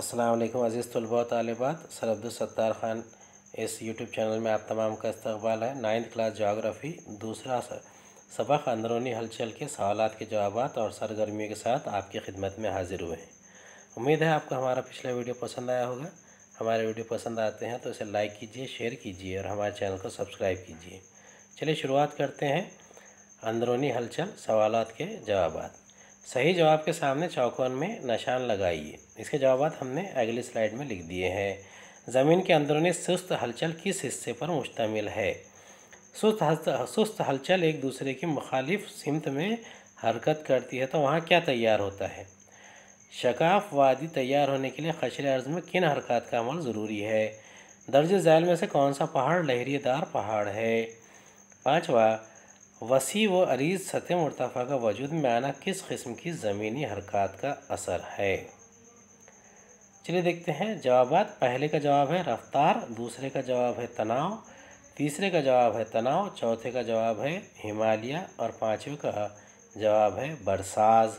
असलम अज़ीज़ तलबा तालबात सर अब्दुलसत्तार ख़ान इस YouTube channel में आप तमाम का इस्तबाल है नाइन्थ क्लास जोग्राफ़ी दूसरा सबक अंदरूनी हलचल के सवाल के जवाब और सरगर्मियों के साथ आपकी खिदमत में हाजिर हुए हैं उम्मीद है आपको हमारा पिछला वीडियो पसंद आया होगा हमारे वीडियो पसंद आते हैं तो इसे लाइक कीजिए शेयर कीजिए और हमारे चैनल को सब्सक्राइब कीजिए चलिए शुरुआत करते हैं अंदरूनी हलचल सवाल के जवाब सही जवाब के सामने चौकोन में निशान लगाइए इसके जवाब हमने अगली स्लाइड में लिख दिए हैं ज़मीन के अंदरूनी सुस्त हलचल किस हिस्से पर मुश्तमिल है सुस्त सुस्त हलचल एक दूसरे की मुखालिफ सिमत में हरकत करती है तो वहाँ क्या तैयार होता है शकाफ वादी तैयार होने के लिए खचरे अर्ज में किन हरकत का अमल ज़रूरी है दर्ज झैल में से कौन सा पहाड़ लहरीदार पहाड़ है पाँचवा वसी व अरीज सतह मरतफ़ा का वजूद में आना किस किस्म की ज़मीनी हरकत का असर है चलिए देखते हैं जवाब पहले का जवाब है रफ्तार दूसरे का जवाब है तनाव तीसरे का जवाब है तनाव चौथे का जवाब है हिमालय और पाँचवें का जवाब है बरसाज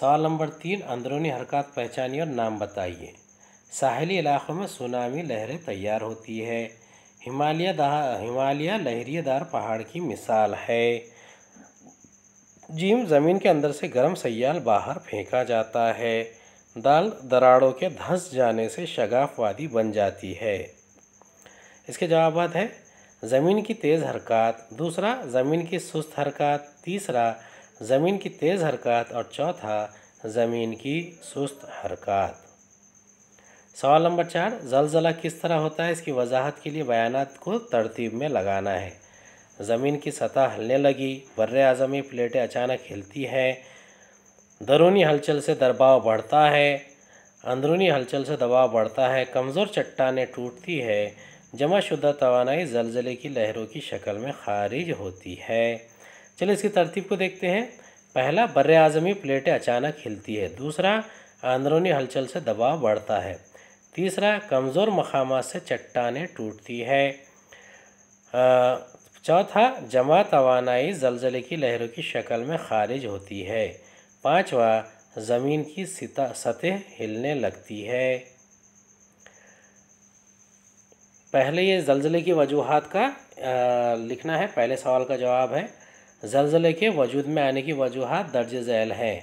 सवाल नंबर तीन अंदरूनी हरकत पहचानिए और नाम बताइए साहली इलाक़ों में सुनामी लहरें तैयार होती है हिमालय हिमालय लहरियादार पहाड़ की मिसाल है जीम ज़मीन के अंदर से गर्म सयाल बाहर फेंका जाता है दाल दराड़ों के धंस जाने से शगाफ वादी बन जाती है इसके जवाबात है ज़मीन की तेज़ हरकत दूसरा ज़मीन की सुस्त हरकत तीसरा ज़मीन की तेज़ हरकत और चौथा ज़मीन की सुस्त हरकत सवाल नंबर चार जलजला किस तरह होता है इसकी वजाहत के लिए बयान को तरतीब में लगाना है ज़मीन की सतह हलने लगी बर अज़मी प्लेटें अचानक हिलती हैं दरूनी हलचल से दबाव बढ़ता है अंदरूनी हलचल से दबाव बढ़ता है कमज़ोर चट्टाने टूटती है जमा शुदा तोानाई जलजले की लहरों की शक्ल में खारिज होती है चलिए इसकी तरतीब को देखते हैं पहला बर अज़मी प्लेटें अचानक हिलती है दूसरा अंदरूनी हलचल से दबाव बढ़ता है तीसरा कमज़ोर मकाम से चट्टाने टूटती है चौथा जमा तोानाई जलजले की लहरों की शक्ल में खारिज होती है पांचवा ज़मीन की सतह हिलने लगती है पहले ये जलजले की वजूहत का आ, लिखना है पहले सवाल का जवाब है जलजले के वजूद में आने की वजूहत दर्ज झैल है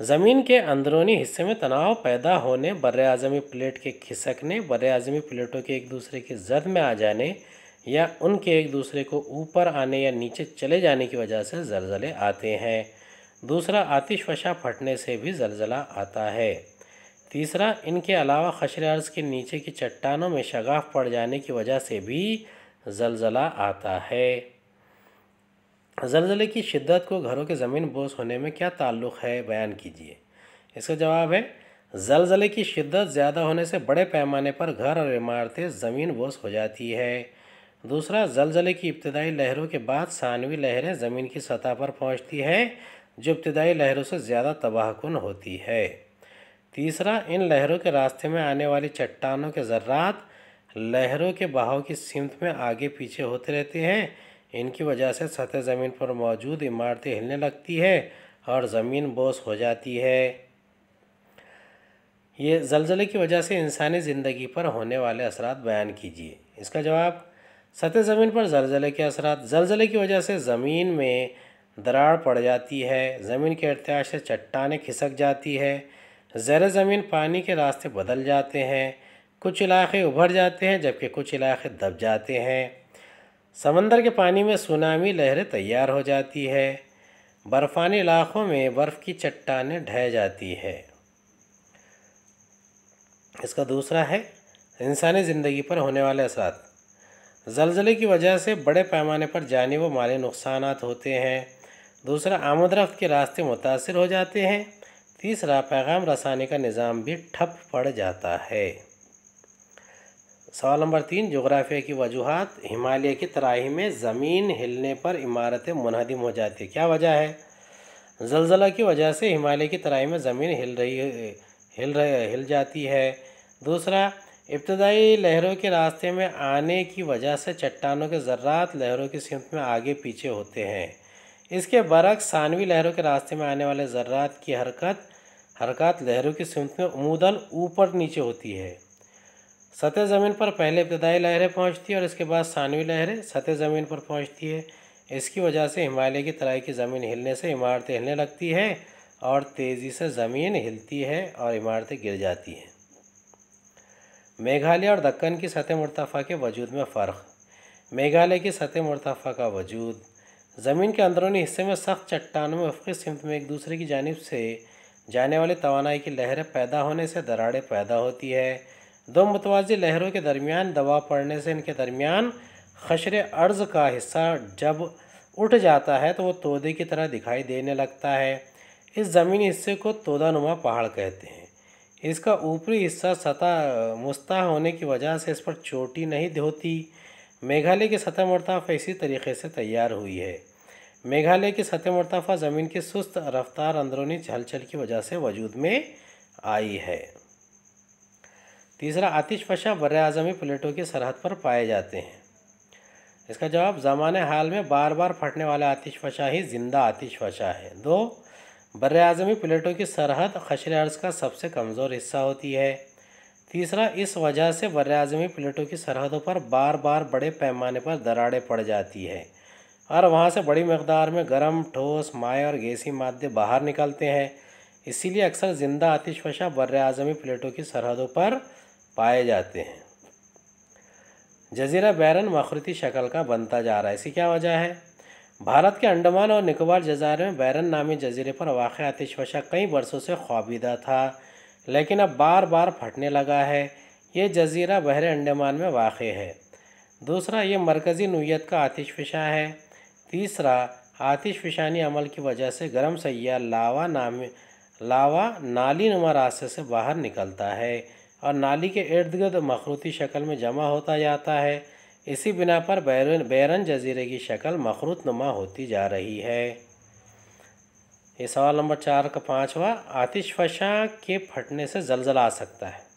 ज़मीन के अंदरूनी हिस्से में तनाव पैदा होने बर अजमी प्लेट के खिसकने बर अजमी प्लेटों के एक दूसरे की जद में आ जाने या उनके एक दूसरे को ऊपर आने या नीचे चले जाने की वजह से जलजले आते हैं दूसरा वशा फटने से भी जलजला आता है तीसरा इनके अलावा खशर अर्ज़ के नीचे की चट्टानों में शगाफ पड़ जाने की वजह से भी जलजला आता है जलजले की शिद्दत को घरों के ज़मीन बोस होने में क्या ताल्लुक़ है बयान कीजिए इसका जवाब है जलजले की शिद्दत ज़्यादा होने से बड़े पैमाने पर घर और इमारतें ज़मीन बोस हो जाती है दूसरा जलजले की इब्तदाई लहरों के बाद सानवी लहरें ज़मीन की सतह पर पहुँचती हैं जो इब्तदाई लहरों से ज़्यादा तबाहकुन होती है तीसरा इन लहरों के रास्ते में आने वाली चट्टानों के ज़र्रात लहरों के बहाव की सिमत में आगे पीछे होते रहते हैं इनकी वजह से सतह ज़मीन पर मौजूद इमारतें हिलने लगती है और ज़मीन बोस हो जाती है ये जलजले की वजह से इंसानी ज़िंदगी पर होने वाले असरात बयान कीजिए इसका जवाब सतह ज़मीन पर जलजले के असरात जलजले की वजह से ज़मीन में दरार पड़ जाती है ज़मीन के अर्त्याश से चट्टाने खिसक जाती है ज़र ज़मीन पानी के रास्ते बदल जाते हैं कुछ इलाके उभर जाते हैं जबकि कुछ इलाके दब जाते हैं समंदर के पानी में सुनामी लहरें तैयार हो जाती है बर्फ़ानी इलाक़ों में बर्फ़ की चट्टाने ढह जाती है इसका दूसरा है इंसानी ज़िंदगी पर होने वाले असरा जलजले की वजह से बड़े पैमाने पर जानी व माली नुकसान होते हैं दूसरा आमदरफ्त के रास्ते मुतासर हो जाते हैं तीसरा पैगाम रसानी का निज़ाम भी ठप पड़ जाता है सवाल नंबर तीन जोग्राफिया की वजूहत हिमालय की तराही में ज़मीन हिलने पर इमारतें मुनहदम हो जाती है क्या वजह है जलजला की वजह से हिमालय की तराही में ज़मीन हिल रही हिल रही हिल जाती है दूसरा इब्तदाई लहरों के रास्ते में आने की वजह से चट्टानों के ज़र्रात लहरों की सिमत में आगे पीछे होते हैं इसके बरक्स सानवी लहरों के रास्ते में आने वाले ज़र्रात की हरकत हरकत लहरों की सिमत में उमूदन ऊपर नीचे होती है सतह ज़मीन पर पहले इब्तदाई लहरें पहुँचती है और इसके बाद सानवी लहरें सतह ज़मीन पर पहुँचती है इसकी वजह से हिमालय की तराई की ज़मीन हिलने से इमारतें हिलने लगती है और तेज़ी से ज़मीन हिलती है और इमारतें गिर जाती हैं मेघालय और दक्कन की सतह मरतफ़ा के वजूद में फ़र्क मेघालय की सतह मरतफ़ा का वजूद ज़मीन के अंदरूनी हिस्से में सख्त चट्टानों में वफ़ी सिमत में एक दूसरे की जानब से जाने वाली तोानाई की लहरें पैदा होने से दरारें पैदा होती है दो मतवाज़ी लहरों के दरमियान दबाव पड़ने से इनके दरमियान खशर अर्ज़ का हिस्सा जब उठ जाता है तो वो तोदे की तरह दिखाई देने लगता है इस ज़मीनी हिस्से को तोदानुमा पहाड़ कहते हैं इसका ऊपरी हिस्सा सतह मुस्ता होने की वजह से इस पर चोटी नहीं होती मेघालय की सतह मरतफ़ा इसी तरीके से तैयार हुई है मेघालय की सतह मरतफ़ा ज़मीन की सुस्त रफ्तार अंदरूनी हलचल की वजह से वजूद में आई है तीसरा आतिशफशा बर अजमी प्लेटों की सरहद पर पाए जाते हैं इसका जवाब ज़मान हाल में बार बार फटने वाला आतिशफशा ही ज़िंदा आतिशफशा है दो बर अजमी प्लेटों की सरहद खशर अर्ज़ का सबसे कमज़ोर हिस्सा होती है तीसरा इस वजह से बर अजमी प्लेटों की सरहदों पर बार बार बड़े पैमाने पर दराड़ें पड़ जाती है और वहाँ से बड़ी मकदार में गर्म ठोस माए और गैसी मादे बाहर निकलते हैं इसीलिए अक्सर ज़िंदा आतिशफशा बर अजमी प्लेटों की सरहदों पर पाए जाते हैं जजीरा बैरन मखरती शक्ल का बनता जा रहा है इसकी क्या वजह है भारत के अंडमान और निकोबार जज़ार में बैरन नामी जजीरे पर वाक़ आतिशवशा कई बरसों से ख्वाबीदा था लेकिन अब बार बार फटने लगा है ये जजीरा बहरे अंडमान में वाक़ है दूसरा ये मरकज़ी नूयत का आतिशफशा है तीसरा फिशानी अमल की वजह से गर्म सयाह लावा नाम लावा नाली नुमा रास्ते से बाहर निकलता है और नाली के इर्द गिर्द मखरूती शक्ल में जमा होता जाता है इसी बिना पर बैरन बैरन जजीरे की शक्ल मखरूत नुमा होती जा रही है ये सवाल नंबर चार का पाँचवा आतिशफशा के फटने से जलजला आ सकता है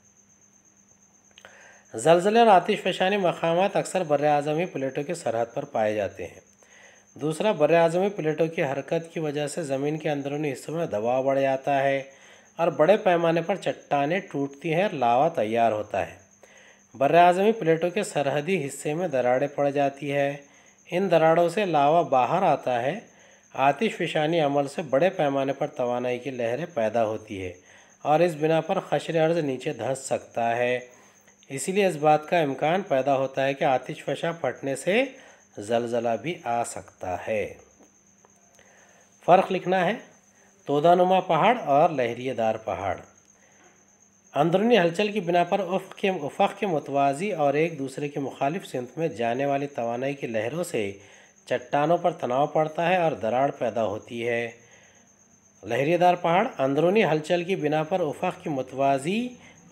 जलजले और आतिशफशानी मकाम अक्सर बर अजमी प्लेटों की सरहद पर पाए जाते हैं दूसरा बर अजमी प्लेटों की हरकत की वजह से ज़मीन के अंदरूनी हिस्सों में दबाव बढ़ जाता है और बड़े पैमाने पर चट्टाने टूटती हैं और लावा तैयार होता है बर अजमी प्लेटों के सरहदी हिस्से में दराड़ें पड़ जाती है इन दराड़ों से लावा बाहर आता है आतिशफिशानी अमल से बड़े पैमाने पर तोानाई की लहरें पैदा होती है और इस बिना पर खशर अर्ज नीचे धंस सकता है इसीलिए इस बात का इम्कान पैदा होता है कि आतिशफशा फटने से जलजला भी आ सकता है फ़र्क लिखना है तोदानुमा पहाड़ और लहरिएदार पहाड़ अंदरूनी हलचल की बिना पर उफ़ के उफ़ के मुतवाजी और एक दूसरे के मुखालिफ सिंत में जाने वाली तोानाई की लहरों से चट्टानों पर तनाव पड़ता है और दरार पैदा होती है लहरेदार पहाड़ अंदरूनी हलचल की बिना पर उफ़ की मुतवाजी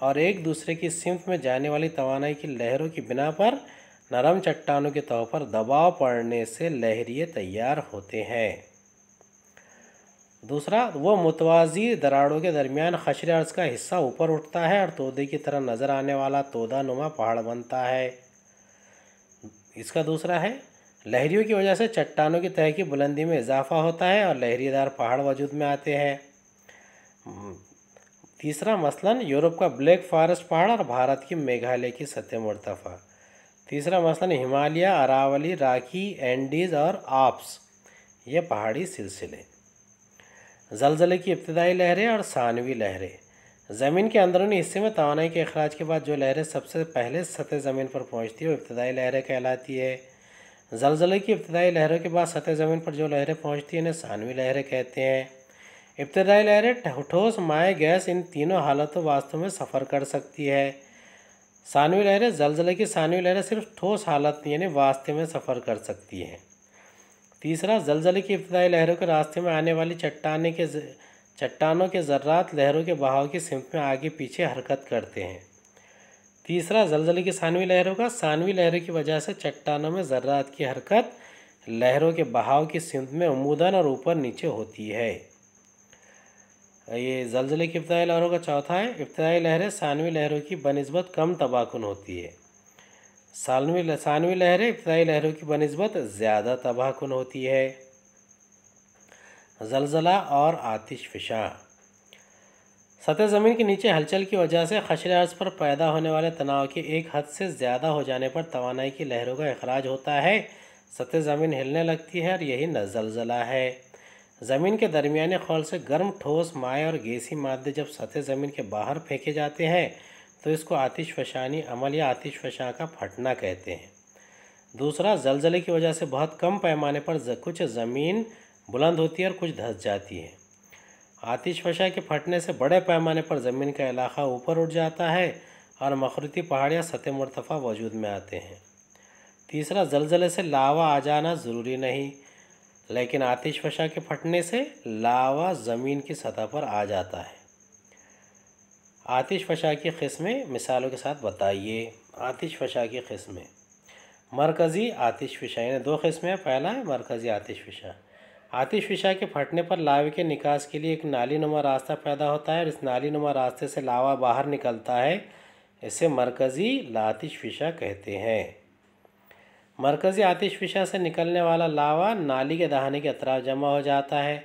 और एक दूसरे की सिंत में जाने वाली तोानाई की लहरों की बिना पर नरम चट्टानों के तौर पर दबाव पड़ने से लहरिए तैयार होते हैं दूसरा वो मुतवाजी दराड़ों के दरमियान खचरे अर्ज का हिस्सा ऊपर उठता है और तोदे की तरह नज़र आने वाला तोदा नुमा पहाड़ बनता है इसका दूसरा है लहरियों की वजह से चट्टानों की तह की बुलंदी में इजाफा होता है और लहरीदार पहाड़ वजूद में आते हैं तीसरा मसलन यूरोप का ब्लैक फॉरेस्ट पहाड़ और भारत की मेघालय की सतह मुर्तफ़ा तीसरा मसलन हिमालय अरावली राखी एंडीज़ और आप्स ये पहाड़ी सिलसिले जलजले की इब्तदाई लहरें और सानवी लहरें ज़मीन के अंदरूनी हिस्से में तोानाई के अखराज के बाद जो लहरें सबसे पहले सतह ज़मीन पर पहुँचती है वो इब्तदाई लहरें कहलाती है जलजले की इब्तदाई लहरों के बाद सतह ज़मीन पर जो लहरें पहुँचती हैं इन्हें सानवी लहरें कहते हैं इब्तदाई लहरें ठोस माए गैस इन तीनों हालतों वास्तव में सफ़र कर सकती है सानवी लहरें जलजले की सानवी लहरें सिर्फ ठोस हालत यानी वास्ते में सफ़र कर सकती हैं तीसरा जलजले की इब्तदाई लहरों के रास्ते में आने वाली चट्टाने के चट्टानों के ज़र्रात लहरों के बहाव की सिमत में आगे पीछे हरकत करते हैं तीसरा जलजले की सानवी लहरों का सानवी लहरों की वजह से चट्टानों में ज़र्रात की हरकत लहरों के बहाव की सिमत में उमूदन और ऊपर नीचे होती है ये जलजले की इब्तदाई लहरों का चौथा है इब्तदाई लहरें सानवी लहरों की बनस्बत कम तबाहकुन होती है सालवी सानवी लहरें इब्तदाई लहरों की बनस्बत ज़्यादा तबाह होती है जलजला और आतिश फिशा सतह ज़मीन के नीचे हलचल की वजह से खशरे अर्ज पर पैदा होने वाले तनाव के एक हद से ज़्यादा हो जाने पर तोानाई की लहरों का अखराज होता है सतह ज़मीन हिलने लगती है और यही जलजला है ज़मीन के दरमिया खौल से गर्म ठोस माए और गैसी मादे जब सतह ज़मीन के बाहर फेंके जाते हैं तो इसको आतिश फशानी अमल या आतिश का फटना कहते हैं दूसरा जलजले की वजह से बहुत कम पैमाने पर कुछ ज़मीन बुलंद होती है और कुछ धंस जाती है आतिशफशा के फटने से बड़े पैमाने पर ज़मीन का इलाका ऊपर उठ जाता है और मखरती पहाड़ियाँ सतह मरतफ़ा वजूद में आते हैं तीसरा जलजले से लावा आ जाना ज़रूरी नहीं लेकिन आतिशफशा के फटने से लावा ज़मीन की सतह पर आ जाता है आतिश फशा की कस्में मिसालों के साथ बताइए आतिश फशा की कस्में मरकज़ी आतिश फिशा यानी दो किस्में पहला है मरकज़ी आतिश फिशा आतिश फिशा के फटने पर लावे के निकास के लिए एक नाली नुमा रास्ता पैदा होता है और इस नाली नुमा रास्ते से लावा बाहर निकलता है इसे मरकज़ी फिशा कहते हैं मरकज़ी आतिश फिशा से निकलने वाला लावा नाली के दहाने के अतराफ जमा हो जाता है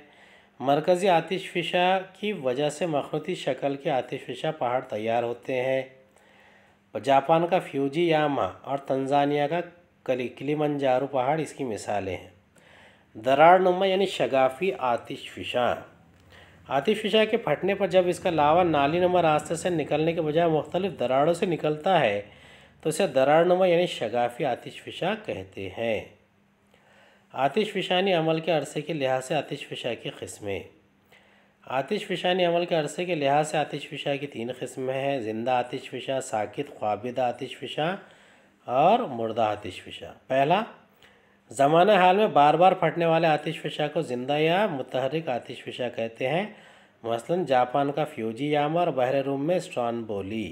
मरकज़ी आतिश फ़िशा की वजह से मखरूती शक्ल के आतिश फ़िशा पहाड़ तैयार होते हैं जापान का फ्यूजी यामा और तंजानिया का कली किलीमंजारो पहाड़ इसकी मिसालें हैं दरार नुमा यानी शगाफी आतिश फ़िशा आतिश फ़िशा के फटने पर जब इसका लावा नाली नुमा रास्ते से निकलने के बजाय मुख्तलिफ दरारों से निकलता है तो इसे दरार नुमा यानी शगाफी आतिश फ़िशा कहते हैं आतिश फिशानी अमल के अरसे के लिहाज से आतिश फिशा की कस्में आतिश फिशानी अमल के अरसे के लिहाज से आतिश फिशा की तीन कस्में हैं ज़िंदा आतिश फिशा साकित ख्वाबिदा आतिश फिशा और मुर्दा आतिश फिशा पहला ज़माना हाल में बार बार फटने वाले आतिश फिशा को ज़िंदा या मुतहरक आतिश फिशा कहते हैं मसलन जापान का फ्यूजी यामा और बहर रूम में स्ट्रॉन बोली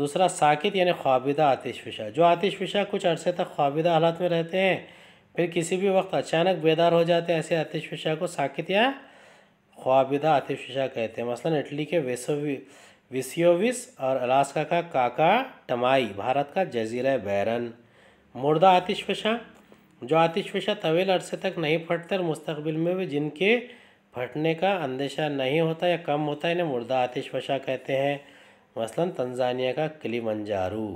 दूसरा साकित यानी ख्वाबिदा आतिश फिशा जो आतिश फिशा कुछ अरसे तक ख्वाबिदा हालात में रहते हैं फिर किसी भी वक्त अचानक बेदार हो जाते हैं ऐसे आतिशा को साकित या ख्वाबिदा आतिशा कहते हैं मसलन इटली के वेसोवी विसियोविस और अलास्का का काका टमाई भारत का जजीरा बैरन मुर्दा आतिशा जो आतिशा तवील अरसे तक नहीं फटते और मुस्तबिल में भी जिनके फटने का अंदेशा नहीं होता या कम होता है इन्हें मुर्दा आतिशा कहते हैं मसलन तंजानिया का मंजारू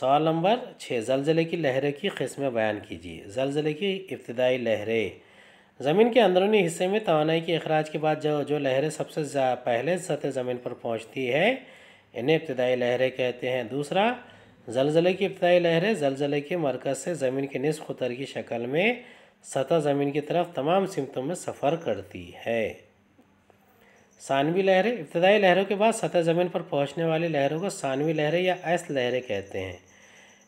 सवाल नंबर छः जलजले की लहरें की किस्में बयान कीजिए जलजले की इब्तदाई लहरें ज़मीन के अंदरूनी हिस्से में तोानाई के अखराज के बाद जो जो लहरें सबसे पहले सतह ज़मीन पर पहुँचती है इन्हें इब्तदाई लहरें कहते हैं दूसरा जलजले की इब्तदाई लहरें जलजले के मरकज़ से ज़मीन के निसफ उतर की शक्ल में सतह ज़मीन की तरफ तमाम सिमतों में सफ़र करती है सानवी लहरें इब्तदाई लहरों के बाद सतह ज़मीन पर पहुँचने वाली लहरों को सानवी लहरें या ऐस लहरें कहते हैं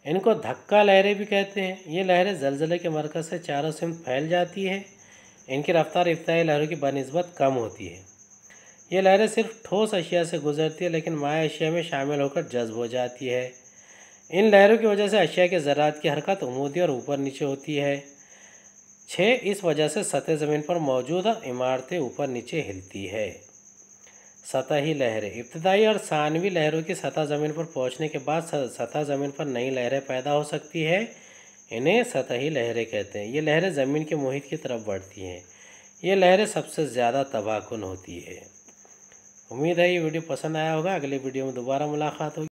इनको धक्का लहरें भी कहते हैं ये लहरें जलजले के मरकज़ से चारों सिम फैल जाती है इनकी रफ्तार इफ्ताही लहरों की बनस्बत कम होती है ये लहरें सिर्फ ठोस अशिया से गुजरती है लेकिन माया अशिया में शामिल होकर जज्ब हो जाती है इन लहरों की वजह से अशिया के ज़रात की हरकत उमूदी और ऊपर नीचे होती है छः इस वजह से सतह ज़मीन पर मौजूद इमारतें ऊपर नीचे हिलती है सतही लहरें इब्तदाई और सानवी लहरों की सतह ज़मीन पर पहुंचने के बाद सतह ज़मीन पर नई लहरें पैदा हो सकती है इन्हें सतही लहरें कहते हैं ये लहरें ज़मीन के मुहित की तरफ बढ़ती हैं ये लहरें सबसे ज़्यादा तबाहकुन होती है उम्मीद है ये वीडियो पसंद आया होगा अगले वीडियो में दोबारा मुलाकात होगी